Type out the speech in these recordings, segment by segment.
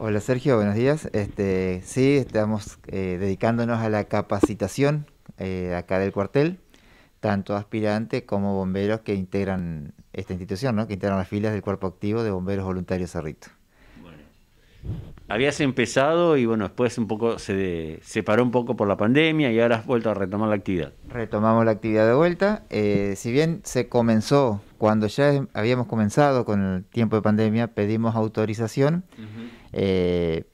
Hola Sergio, buenos días. Este, sí, estamos eh, dedicándonos a la capacitación eh, acá del cuartel, tanto aspirantes como bomberos que integran esta institución, ¿no? que integran las filas del cuerpo activo de bomberos voluntarios Cerrito. Habías empezado y bueno, después un poco se separó un poco por la pandemia y ahora has vuelto a retomar la actividad. Retomamos la actividad de vuelta. Eh, si bien se comenzó, cuando ya habíamos comenzado con el tiempo de pandemia, pedimos autorización. Eh,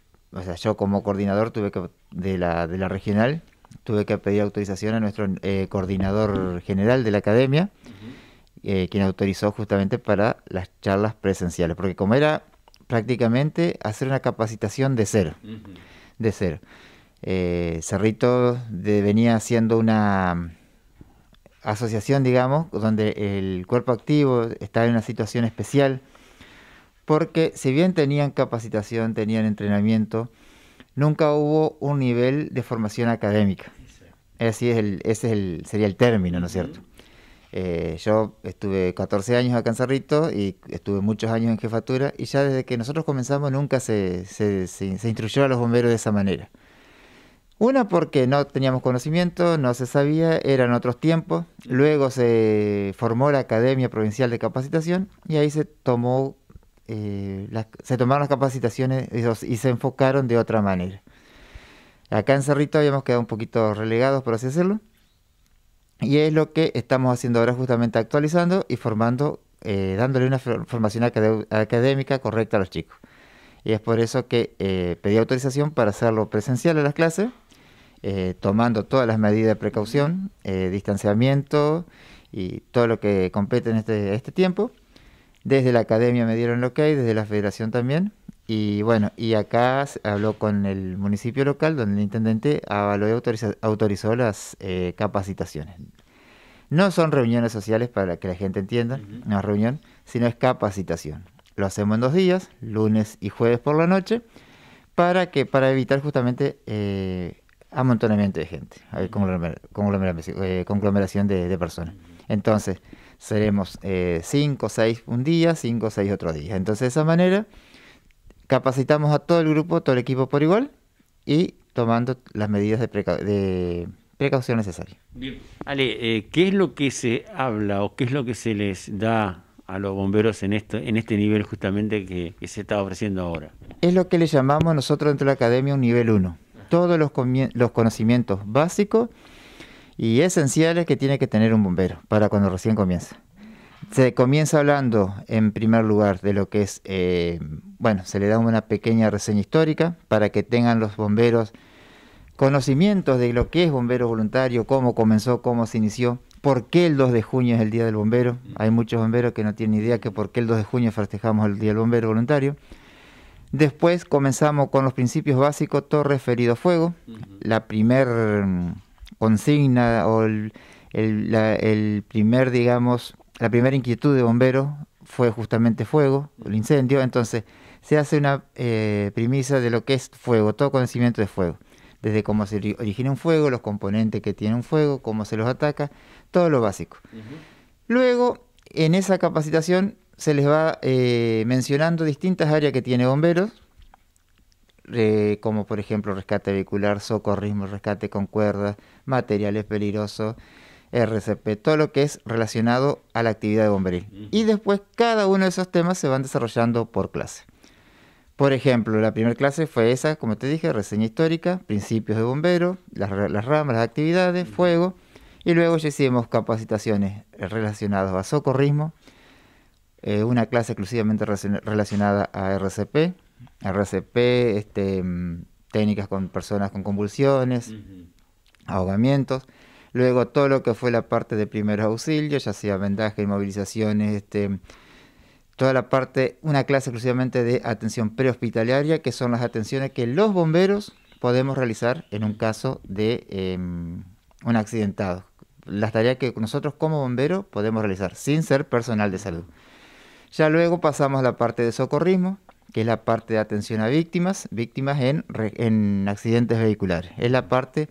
yo como coordinador tuve que, de, la, de la regional tuve que pedir autorización a nuestro eh, coordinador general de la academia, eh, quien autorizó justamente para las charlas presenciales, porque como era prácticamente hacer una capacitación de cero, de cero. Eh, Cerrito venía haciendo una asociación, digamos, donde el cuerpo activo está en una situación especial, porque si bien tenían capacitación, tenían entrenamiento, nunca hubo un nivel de formación académica. Así es el, ese es el, sería el término, ¿no es cierto? Eh, yo estuve 14 años acá en Cerrito y estuve muchos años en jefatura y ya desde que nosotros comenzamos nunca se, se instruyó a los bomberos de esa manera. Una porque no teníamos conocimiento, no se sabía, eran otros tiempos. Luego se formó la Academia Provincial de Capacitación y ahí se tomó eh, se tomaron las capacitaciones y, se enfocaron de otra manera. Acá en Cerrito habíamos quedado un poquito relegados, por así decirlo. Y es lo que estamos haciendo ahora justamente actualizando y formando, eh, dándole una formación académica correcta a los chicos. Y es por eso que eh, pedí autorización para hacerlo presencial en las clases, tomando todas las medidas de precaución, distanciamiento y todo lo que compete en este, este tiempo desde la academia me dieron lo que hay, desde la federación también. Y bueno, y acá habló con el municipio local donde el intendente avaló y autorizó, las eh, capacitaciones. No son reuniones sociales para que la gente entienda, no es reunión, sino es capacitación. Lo hacemos en dos días, lunes y jueves por la noche, para que para evitar justamente eh, amontonamiento de gente, conglomeración, eh, conglomeración de, de personas. Entonces, seremos 5 o 6 un día, 5 o 6 otro día. Entonces, de esa manera, capacitamos a todo el grupo, todo el equipo por igual y tomando las medidas de, precaución necesarias. Bien. Ale, eh, ¿qué es lo que se habla o qué es lo que se les da a los bomberos en, esto, en este nivel justamente que, se está ofreciendo ahora? Es lo que le llamamos nosotros dentro de la academia un nivel 1. Todos los, los conocimientos básicos y esenciales que tiene que tener un bombero para cuando recién comienza. Se comienza hablando, en primer lugar, de lo que es, eh, bueno, se le da una pequeña reseña histórica para que tengan los bomberos conocimientos de lo que es bombero voluntario, cómo comenzó, cómo se inició, por qué el 2 de junio es el Día del Bombero. Hay muchos bomberos que no tienen idea que por qué el 2 de junio festejamos el Día del Bombero Voluntario. Después comenzamos con los principios básicos, todo referido a fuego. La primer consigna o el, la, primer, digamos, la primera inquietud de bomberos fue justamente fuego, el incendio, entonces se hace una eh, premisa de lo que es fuego, todo conocimiento de fuego, desde cómo se origina un fuego, los componentes que tiene un fuego, cómo se los ataca, todo lo básico. Luego, en esa capacitación se les va eh, mencionando distintas áreas que tiene bomberos, eh, como por ejemplo rescate vehicular, socorrismo, rescate con cuerdas, materiales peligrosos, RCP, todo lo que es relacionado a la actividad de bomberil. Y después cada uno de esos temas se van desarrollando por clase. Por ejemplo, la primera clase fue esa, como te dije, reseña histórica, principios de bombero, las, ramas, las actividades, fuego, y luego ya hicimos capacitaciones relacionadas a socorrismo, eh, una clase exclusivamente relacionada a RCP, RCP, este, mm, técnicas con personas con convulsiones, ahogamientos. Luego todo lo que fue la parte de primeros auxilios, ya sea vendaje, inmovilizaciones, este, toda la parte, una clase exclusivamente de atención prehospitalaria, que son las atenciones que los bomberos podemos realizar en un caso de em, un accidentado. Las tareas que nosotros como bomberos podemos realizar sin ser personal de salud. Ya luego pasamos a la parte de socorrismo, que es la parte de atención a víctimas, víctimas en, accidentes vehiculares. Es la parte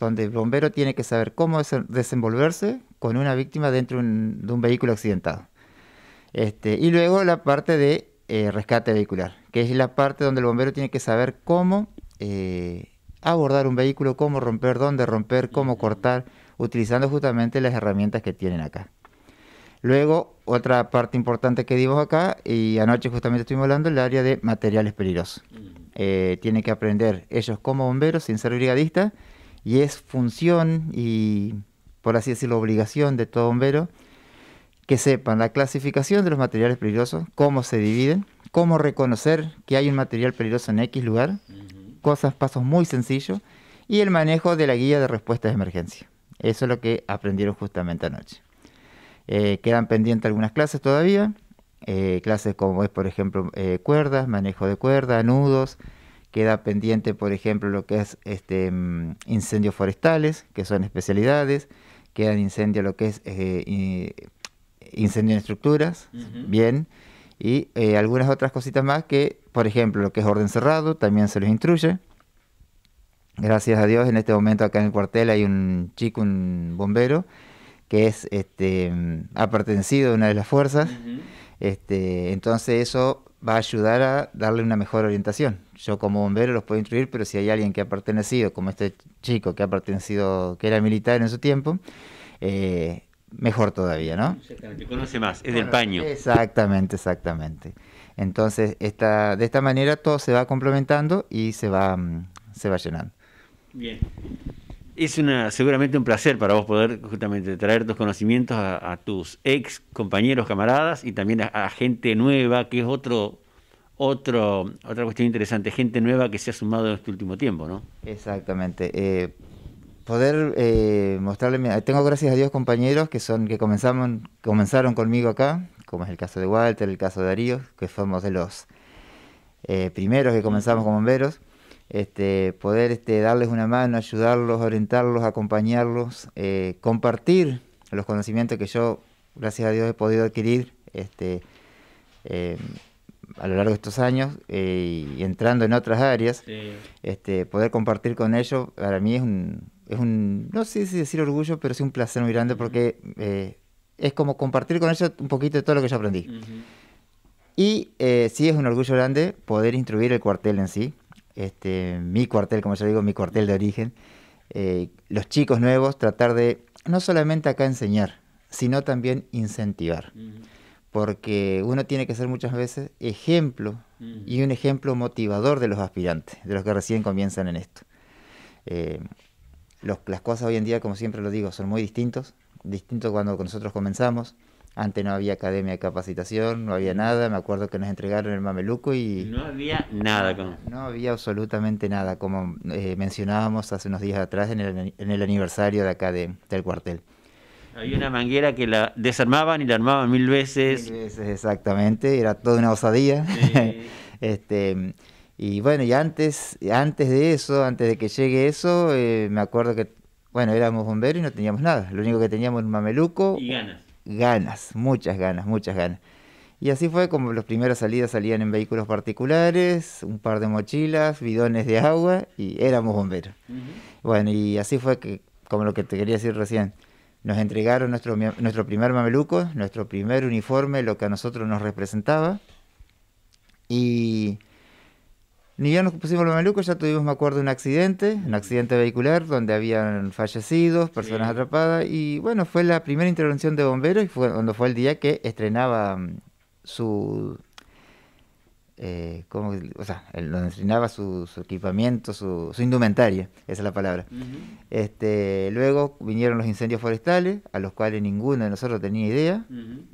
donde el bombero tiene que saber cómo desenvolverse con una víctima dentro de un vehículo accidentado. Este, y luego la parte de eh, rescate vehicular, que es la parte donde el bombero tiene que saber cómo eh, abordar un vehículo, cómo romper, dónde romper, cómo cortar, utilizando justamente las herramientas que tienen acá. Luego, otra parte importante que dimos acá, y anoche justamente estuvimos hablando, el área de materiales peligrosos. Mm. Eh, tienen que aprender ellos como bomberos sin ser brigadistas, y es función y, por así decirlo, obligación de todo bombero que sepan la clasificación de los materiales peligrosos, cómo se dividen, cómo reconocer que hay un material peligroso en X lugar, cosas, pasos muy sencillos, y el manejo de la guía de respuesta de emergencia. Eso es lo que aprendieron justamente anoche. Eh, quedan pendientes algunas clases todavía, eh, clases como es por ejemplo eh, cuerdas, manejo de cuerdas, nudos, queda pendiente por ejemplo lo que es este, mm, incendios forestales, que son especialidades, queda incendio lo que es incendio en estructuras, bien, y algunas otras cositas más que por ejemplo lo que es orden cerrado también se les instruye. Gracias a Dios, en este momento acá en el cuartel hay un chico, un bombero, que es este, mm, ha pertenecido a una de las fuerzas. este, entonces eso va a ayudar a darle una mejor orientación. Yo como bombero los puedo instruir, pero si hay alguien que ha pertenecido, como este chico que ha pertenecido, que era militar en su tiempo, eh, mejor todavía, ¿no? Que conoce más, es del paño. Exactamente, exactamente. Entonces, de esta manera todo se va complementando y se va, mm, se va llenando. Bien. Es una, seguramente un placer para vos poder justamente traer tus conocimientos a, tus ex compañeros, camaradas y también a, gente nueva, que es otro, otro, otra cuestión interesante, gente nueva que se ha sumado en este último tiempo, ¿no? Exactamente. Eh, poder eh, mostrarle, tengo gracias a Dios compañeros que son que comenzamos, comenzaron conmigo acá, como es el caso de Walter, el caso de Darío, que fuimos de los eh, primeros que comenzamos como bomberos. Este, poder este, darles una mano, ayudarlos, orientarlos, acompañarlos, eh, compartir los conocimientos que yo, gracias a Dios, he podido adquirir este, em, a lo largo de estos años eh, y entrando en otras áreas, poder compartir con ellos, para mí es un, no sé si decir orgullo, pero sí un placer muy grande porque eh, es como compartir con ellos un poquito de todo lo que yo aprendí. Y sí es un orgullo grande poder instruir el cuartel en sí, este, mi cuartel, como yo digo, mi cuartel de origen, eh, los chicos nuevos, tratar de no solamente acá enseñar, sino también incentivar. Porque uno tiene que ser muchas veces ejemplo y un ejemplo motivador de los aspirantes, de los que recién comienzan en esto. Eh, las cosas hoy en día, como siempre lo digo, son muy distintos, distintos cuando nosotros comenzamos. Antes no había academia de capacitación, no había nada. Me acuerdo que nos entregaron el mameluco y... No había nada. como No había absolutamente nada, como eh, mencionábamos hace unos días atrás en el, en el aniversario de acá del cuartel. Había una manguera que la desarmaban y la armaban mil veces. Mil veces, exactamente. Era toda una osadía. este... Y bueno, y antes, antes de eso, antes de que llegue eso, eh, me acuerdo que, bueno, éramos bomberos y no teníamos nada. Lo único que teníamos era un mameluco. Y ganas ganas, muchas ganas, muchas ganas. Y así fue como las primeras salidas salían en vehículos particulares, un par de mochilas, bidones de agua y éramos bomberos. Bueno, y así fue que, como lo que te quería decir recién, nos entregaron nuestro, nuestro primer mameluco, nuestro primer uniforme, lo que a nosotros nos representaba. Y ni ya nos pusimos los malucos, ya tuvimos, me acuerdo, un accidente, un accidente vehicular donde habían fallecidos, personas atrapadas. Y bueno, fue la primera intervención de bomberos y fue cuando fue el día que estrenaba mm, su eh, como, o sea, nos entrenaba su, equipamiento, su, indumentaria, esa es la palabra. este, luego vinieron los incendios forestales, a los cuales ninguno de nosotros tenía idea.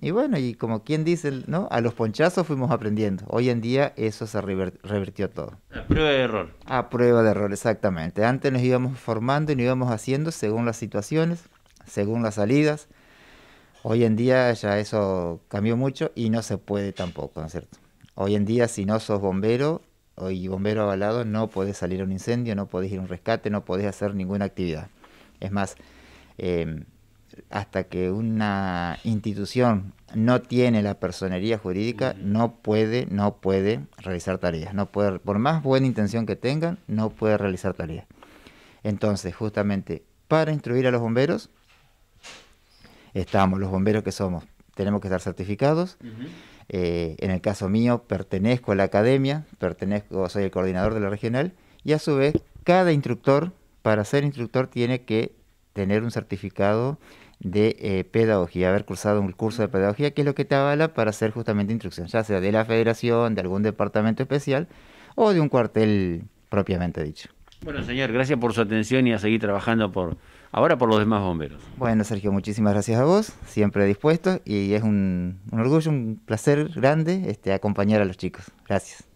Y bueno, y como quien dice, ¿no? A los ponchazos fuimos aprendiendo. Hoy en día eso se revirtió todo. A prueba de error. A prueba de error, exactamente. Antes nos íbamos formando y nos íbamos haciendo según las situaciones, según las salidas. Hoy en día ya eso cambió mucho y no se puede tampoco, ¿no es cierto? Hoy en día, si no sos bombero y bombero avalado, no podés salir a un incendio, no podés ir a un rescate, no podés hacer ninguna actividad. Es más, em, hasta que una institución no tiene la personería jurídica, no puede, no puede realizar tareas. No puede, por más buena intención que tengan, no puede realizar tareas. Entonces, justamente para instruir a los bomberos, estamos los bomberos que somos, tenemos que estar certificados. Eh, en el caso mío, pertenezco a la academia, pertenezco, soy el coordinador de la regional y a su vez cada instructor, para ser instructor, tiene que tener un certificado de eh, pedagogía, haber cursado un curso de pedagogía, que es lo que te avala para hacer justamente instrucción, ya sea de la federación, de algún departamento especial o de un cuartel propiamente dicho. Bueno, señor, gracias por su atención y a seguir trabajando por ahora por los demás bomberos. Bueno, Sergio, muchísimas gracias a vos, siempre dispuesto y es un, un orgullo, un placer grande este, acompañar a los chicos. Gracias.